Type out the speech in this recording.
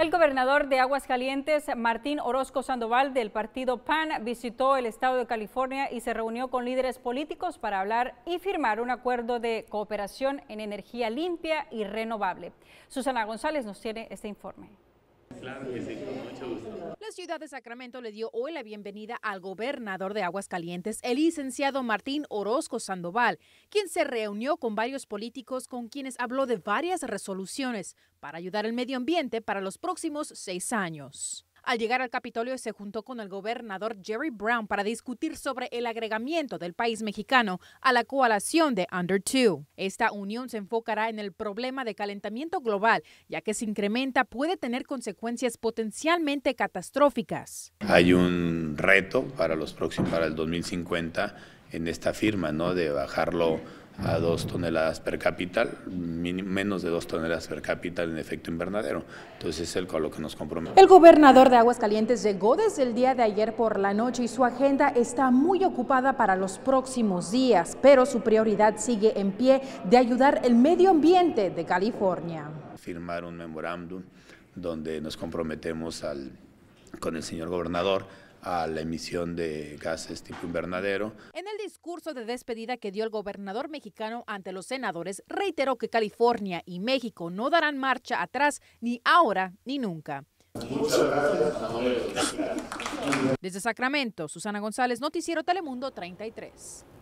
El gobernador de Aguascalientes, Martín Orozco Sandoval, del partido PAN, visitó el estado de California y se reunió con líderes políticos para hablar y firmar un acuerdo de cooperación en energía limpia y renovable. Susana González nos tiene este informe ciudad de Sacramento le dio hoy la bienvenida al gobernador de Aguascalientes, el licenciado Martín Orozco Sandoval, quien se reunió con varios políticos con quienes habló de varias resoluciones para ayudar al medio ambiente para los próximos seis años. Al llegar al Capitolio se juntó con el gobernador Jerry Brown para discutir sobre el agregamiento del país mexicano a la coalición de Under Two. Esta unión se enfocará en el problema de calentamiento global, ya que si incrementa puede tener consecuencias potencialmente catastróficas. Hay un reto para los próximos para el 2050 en esta firma, ¿no? De bajarlo a dos toneladas per capital, menos de dos toneladas per capital en efecto invernadero. Entonces es el con lo que nos comprometemos. El gobernador de Aguascalientes llegó desde el día de ayer por la noche y su agenda está muy ocupada para los próximos días, pero su prioridad sigue en pie de ayudar el medio ambiente de California. Firmar un memorándum donde nos comprometemos con el señor gobernador a la emisión de gases tipo invernadero. En el discurso de despedida que dio el gobernador mexicano ante los senadores, reiteró que California y México no darán marcha atrás ni ahora ni nunca. Muchas gracias. Desde Sacramento, Susana González, Noticiero Telemundo 33.